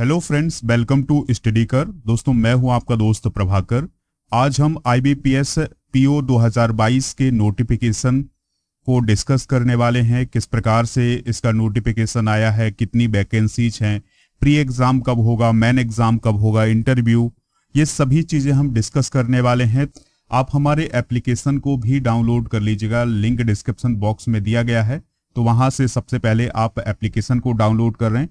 hello friends welcome to study कर दोस्तों मैं हूं आपका दोस्त प्रभाकर आज हम आईबीपीएस पीओ 2022 के नोटिफिकेशन को डिस्कस करने वाले हैं किस प्रकार से इसका नोटिफिकेशन आया है कितनी वैकेंसीज हैं प्री एग्जाम कब होगा मैन एग्जाम कब होगा इंटरव्यू ये सभी चीजें हम डिस्कस करने वाले हैं आप हमारे एप्लीकेशन को भी डाउनलोड कर लीजिएगा लिंक डिस्क्रिप्शन बॉक्स में दिया गया है तो वहां से सबसे पहले आप एप्लीकेशन को डाउनलोड कर रहे हैं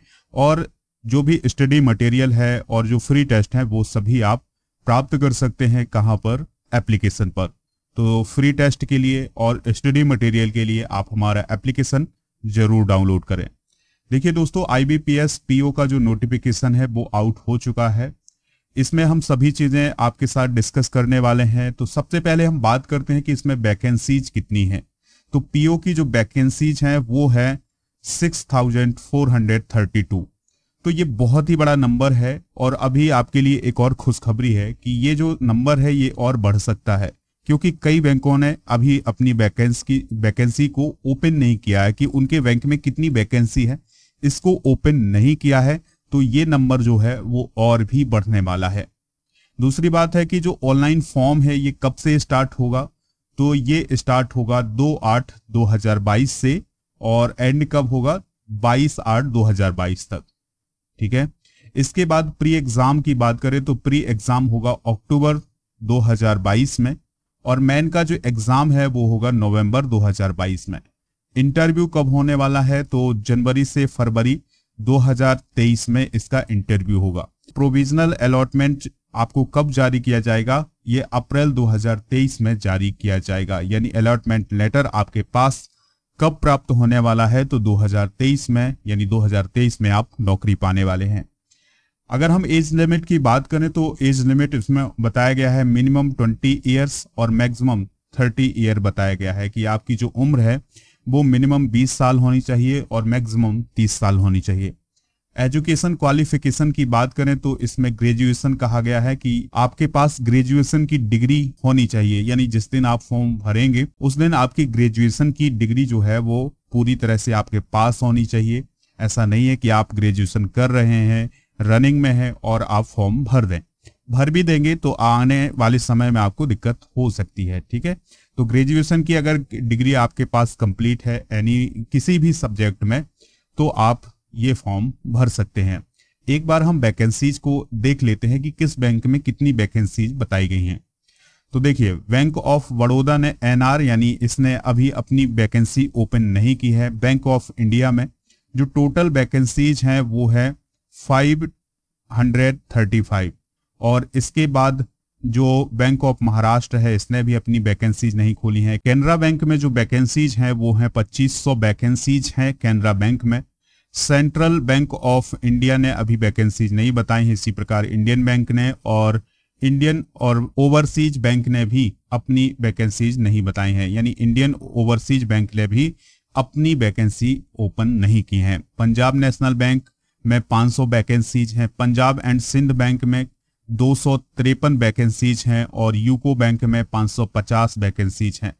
और जो भी स्टडी मटेरियल है और जो फ्री टेस्ट है वो सभी आप प्राप्त कर सकते हैं कहाँ पर एप्लीकेशन पर तो फ्री टेस्ट के लिए और स्टडी मटेरियल के लिए आप हमारा एप्लीकेशन जरूर डाउनलोड करें देखिए दोस्तों आईबीपीएस पीओ का जो नोटिफिकेशन है वो आउट हो चुका है इसमें हम सभी चीज़ें आपके साथ डिस्कस करने वाले हैं तो सबसे पहले हम बात करते हैं कि इसमें वैकेंसीज कितनी है तो पीओ की जो वैकेंसीज हैं वो है टू तो ये बहुत ही बड़ा नंबर है और अभी आपके लिए एक और खुशखबरी है कि ये जो नंबर है ये और बढ़ सकता है क्योंकि कई बैंकों ने अभी अपनी वैकेंसी की वैकेंसी को ओपन नहीं किया है कि उनके बैंक में कितनी वैकेंसी है इसको ओपन नहीं किया है तो ये नंबर जो है वो और भी बढ़ने वाला है दूसरी बात है कि जो ऑनलाइन फॉर्म है ये कब से स्टार्ट होगा तो ये स्टार्ट होगा दो आठ दो हजार बाईस से और एंड कब होगा बाईस आठ दो हजार बाईस तक ठीक है इसके बाद प्री एग्जाम की बात करें तो प्री एग्जाम होगा अक्टूबर 2022 में और मैन का जो एग्जाम है वो होगा नवंबर 2022 में इंटरव्यू कब होने वाला है तो जनवरी से फरवरी 2023 में इसका इंटरव्यू होगा प्रोविजनल अलॉटमेंट आपको कब जारी किया जाएगा ये अप्रैल 2023 में जारी किया जाएगा यानी अलॉटमेंट लेटर आपके पास कब प्राप्त होने वाला है तो 2023 में यानी 2023 में आप नौकरी पाने वाले हैं अगर हम एज लिमिट की बात करें तो एज लिमिट इसमें बताया गया है मिनिमम 20 ईयर्स और मैक्सिमम 30 ईयर बताया गया है कि आपकी जो उम्र है वो मिनिमम 20 साल होनी चाहिए और मैक्सिमम 30 साल होनी चाहिए एजुकेशन क्वालिफिकेशन की बात करें तो इसमें ग्रेजुएशन कहा गया है कि आपके पास ग्रेजुएशन की डिग्री होनी चाहिए यानी जिस दिन आप फॉर्म भरेंगे उस दिन आपकी ग्रेजुएशन की डिग्री जो है वो पूरी तरह से आपके पास होनी चाहिए ऐसा नहीं है कि आप ग्रेजुएशन कर रहे हैं रनिंग में है और आप फॉर्म भर दें भर भी देंगे तो आने वाले समय में आपको दिक्कत हो सकती है ठीक है तो ग्रेजुएशन की अगर डिग्री आपके पास कंप्लीट है एनी किसी भी सब्जेक्ट में तो आप ये फॉर्म भर सकते हैं एक बार हम वैकेंसीज को देख लेते हैं कि किस बैंक में कितनी वैकेंसीज बताई गई हैं तो देखिए बैंक ऑफ बड़ौदा ने एनआर यानी इसने अभी अपनी वैकेंसी ओपन नहीं की है बैंक ऑफ इंडिया में जो टोटल वैकेंसीज हैं वो है 535 और इसके बाद जो बैंक ऑफ महाराष्ट्र है इसने भी अपनी वैकेंसीज नहीं खोली हैं कैनरा बैंक में जो वैकेंसीज हैं वो हैं 2500 वैकेंसीज हैं कैनरा बैंक में सेंट्रल बैंक ऑफ इंडिया ने अभी वैकेंसीज नहीं बताई हैं इसी प्रकार इंडियन बैंक ने और इंडियन और ओवरसीज बैंक ने भी अपनी वैकेंसीज नहीं बताई हैं यानी इंडियन ओवरसीज बैंक ने भी अपनी वैकेंसी ओपन नहीं की है पंजाब नेशनल बैंक में 500 वैकेंसीज हैं पंजाब एंड सिंध बैंक में दो वैकेंसीज हैं और यूको बैंक में पचास वैकेंसीज हैं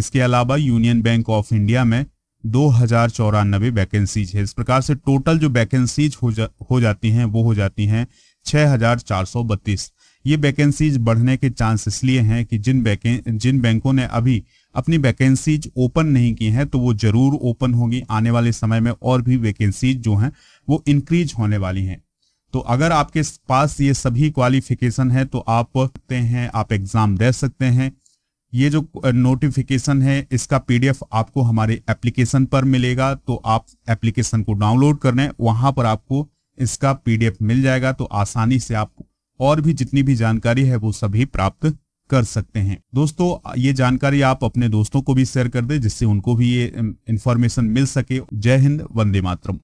इसके अलावा यूनियन बैंक ऑफ इंडिया में दो हजार चौरानबे वैकेंसीज है इस प्रकार से टोटल जो वैकेंसीज हो जा हो जाती हैं वो हो जाती हैं छः हजार चार सौ बत्तीस ये वैकेंसीज बढ़ने के चांस इसलिए हैं कि जिन बैकें जिन बैंकों ने अभी अपनी वैकेंसीज ओपन नहीं की हैं तो वो जरूर ओपन होगी आने वाले समय में और भी वैकेंसीज जो हैं वो इंक्रीज होने वाली हैं तो अगर आपके पास ये सभी क्वालिफिकेशन है तो आप सकते हैं आप एग्जाम दे सकते हैं ये जो नोटिफिकेशन है इसका पीडीएफ आपको हमारे एप्लीकेशन पर मिलेगा तो आप एप्लीकेशन को डाउनलोड कर लें वहां पर आपको इसका पीडीएफ मिल जाएगा तो आसानी से आप और भी जितनी भी जानकारी है वो सभी प्राप्त कर सकते हैं दोस्तों ये जानकारी आप अपने दोस्तों को भी शेयर कर दें जिससे उनको भी ये इंफॉर्मेशन मिल सके जय हिंद वंदे मातरम